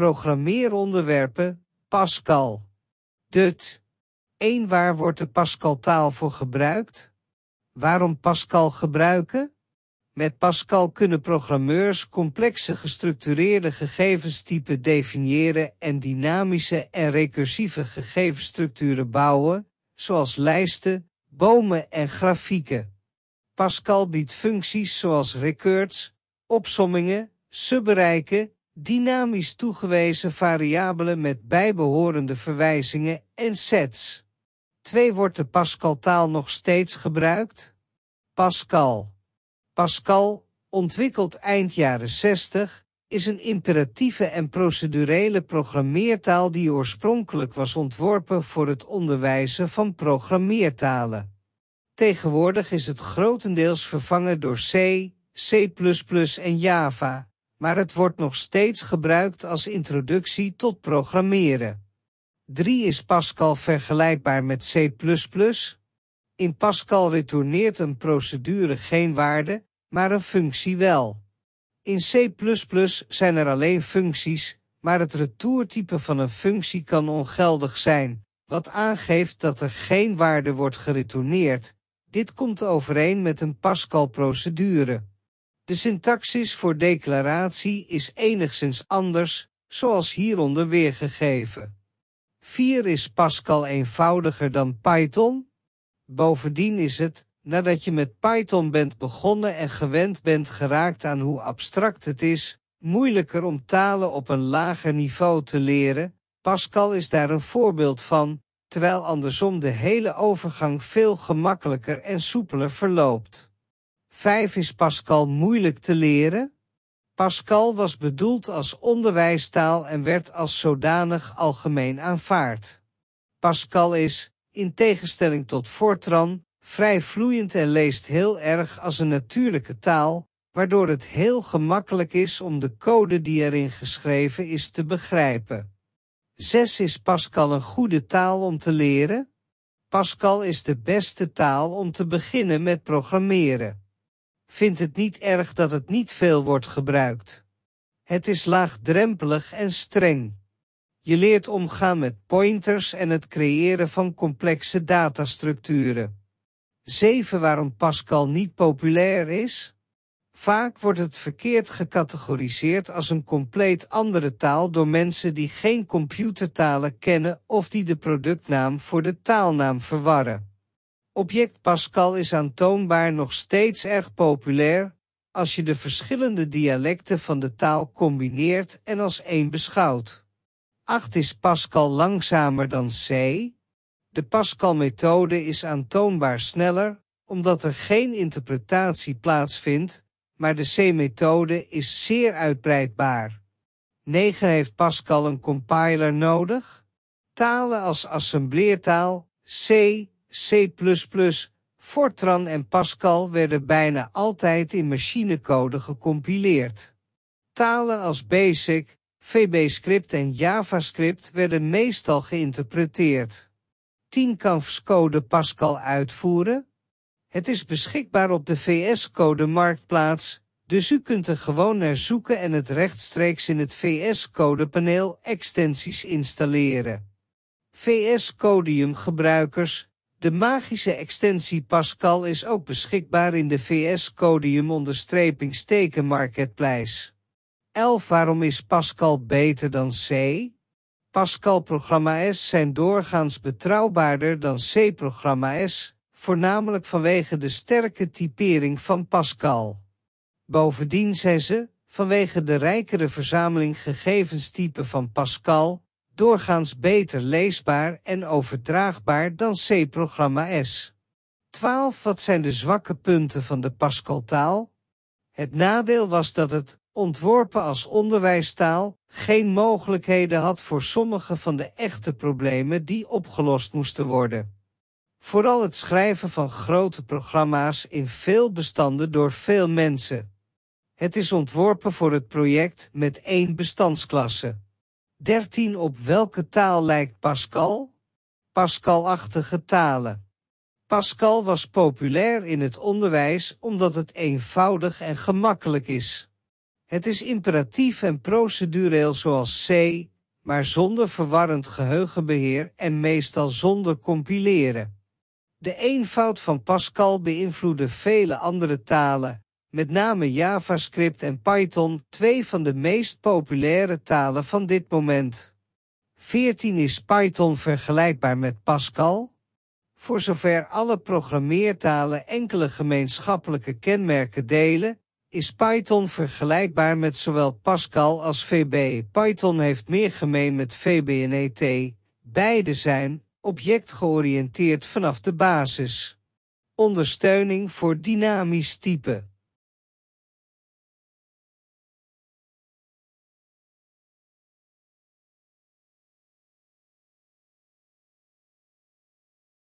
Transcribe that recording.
programmeeronderwerpen, Pascal. Dut. Eén waar wordt de Pascal-taal voor gebruikt? Waarom Pascal gebruiken? Met Pascal kunnen programmeurs complexe gestructureerde gegevenstypen definiëren en dynamische en recursieve gegevensstructuren bouwen, zoals lijsten, bomen en grafieken. Pascal biedt functies zoals records, opsommingen, subbereiken dynamisch toegewezen variabelen met bijbehorende verwijzingen en sets. Twee wordt de Pascal-taal nog steeds gebruikt? Pascal. Pascal, ontwikkeld eind jaren 60, is een imperatieve en procedurele programmeertaal die oorspronkelijk was ontworpen voor het onderwijzen van programmeertalen. Tegenwoordig is het grotendeels vervangen door C, C++ en Java maar het wordt nog steeds gebruikt als introductie tot programmeren. 3 is Pascal vergelijkbaar met C++. In Pascal retourneert een procedure geen waarde, maar een functie wel. In C++ zijn er alleen functies, maar het retourtype van een functie kan ongeldig zijn, wat aangeeft dat er geen waarde wordt geretourneerd. Dit komt overeen met een Pascal-procedure. De syntaxis voor declaratie is enigszins anders, zoals hieronder weergegeven. 4 is Pascal eenvoudiger dan Python. Bovendien is het, nadat je met Python bent begonnen en gewend bent geraakt aan hoe abstract het is, moeilijker om talen op een lager niveau te leren. Pascal is daar een voorbeeld van, terwijl andersom de hele overgang veel gemakkelijker en soepeler verloopt. Vijf is Pascal moeilijk te leren. Pascal was bedoeld als onderwijstaal en werd als zodanig algemeen aanvaard. Pascal is, in tegenstelling tot Fortran, vrij vloeiend en leest heel erg als een natuurlijke taal, waardoor het heel gemakkelijk is om de code die erin geschreven is te begrijpen. Zes is Pascal een goede taal om te leren? Pascal is de beste taal om te beginnen met programmeren vindt het niet erg dat het niet veel wordt gebruikt. Het is laagdrempelig en streng. Je leert omgaan met pointers en het creëren van complexe datastructuren. 7. Waarom Pascal niet populair is? Vaak wordt het verkeerd gecategoriseerd als een compleet andere taal door mensen die geen computertalen kennen of die de productnaam voor de taalnaam verwarren. Object Pascal is aantoonbaar nog steeds erg populair als je de verschillende dialecten van de taal combineert en als één beschouwt. 8 is Pascal langzamer dan C. De Pascal-methode is aantoonbaar sneller, omdat er geen interpretatie plaatsvindt, maar de C-methode is zeer uitbreidbaar. 9 heeft Pascal een compiler nodig. Talen als assembleertaal, C, C++, Fortran en Pascal werden bijna altijd in machinecode gecompileerd. Talen als BASIC, VBScript en JavaScript werden meestal geïnterpreteerd. code Pascal uitvoeren? Het is beschikbaar op de VS-code Marktplaats, dus u kunt er gewoon naar zoeken en het rechtstreeks in het VS-code paneel extensies installeren. VS Codium gebruikers de magische extensie Pascal is ook beschikbaar in de VS Codium onderstreping steken marketplace. 11. Waarom is Pascal beter dan C? Pascal-programma's zijn doorgaans betrouwbaarder dan C-programma's, voornamelijk vanwege de sterke typering van Pascal. Bovendien zijn ze, vanwege de rijkere verzameling gegevenstypen van Pascal, doorgaans beter leesbaar en overdraagbaar dan C-programma S. 12. Wat zijn de zwakke punten van de Pascal-taal? Het nadeel was dat het, ontworpen als onderwijstaal, geen mogelijkheden had voor sommige van de echte problemen die opgelost moesten worden. Vooral het schrijven van grote programma's in veel bestanden door veel mensen. Het is ontworpen voor het project met één bestandsklasse. 13. Op welke taal lijkt Pascal? Pascalachtige talen. Pascal was populair in het onderwijs omdat het eenvoudig en gemakkelijk is. Het is imperatief en procedureel zoals C, maar zonder verwarrend geheugenbeheer en meestal zonder compileren. De eenvoud van Pascal beïnvloedde vele andere talen, met name JavaScript en Python, twee van de meest populaire talen van dit moment. 14 is Python vergelijkbaar met Pascal? Voor zover alle programmeertalen enkele gemeenschappelijke kenmerken delen, is Python vergelijkbaar met zowel Pascal als VB. Python heeft meer gemeen met ET. E Beide zijn objectgeoriënteerd vanaf de basis. Ondersteuning voor dynamisch type.